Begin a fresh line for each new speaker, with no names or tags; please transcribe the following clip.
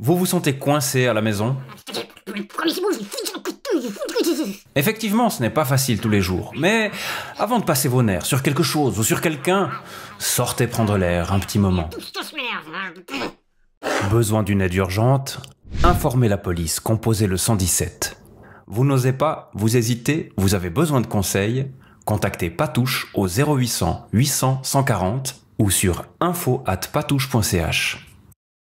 Vous vous sentez coincé à la maison Effectivement, ce n'est pas facile tous les jours, mais avant de passer vos nerfs sur quelque chose ou sur quelqu'un, sortez prendre l'air un petit moment. Besoin d'une aide urgente Informez la police, composez le 117. Vous n'osez pas, vous hésitez, vous avez besoin de conseils Contactez Patouche au 0800 800 140 ou sur info at patouche.ch.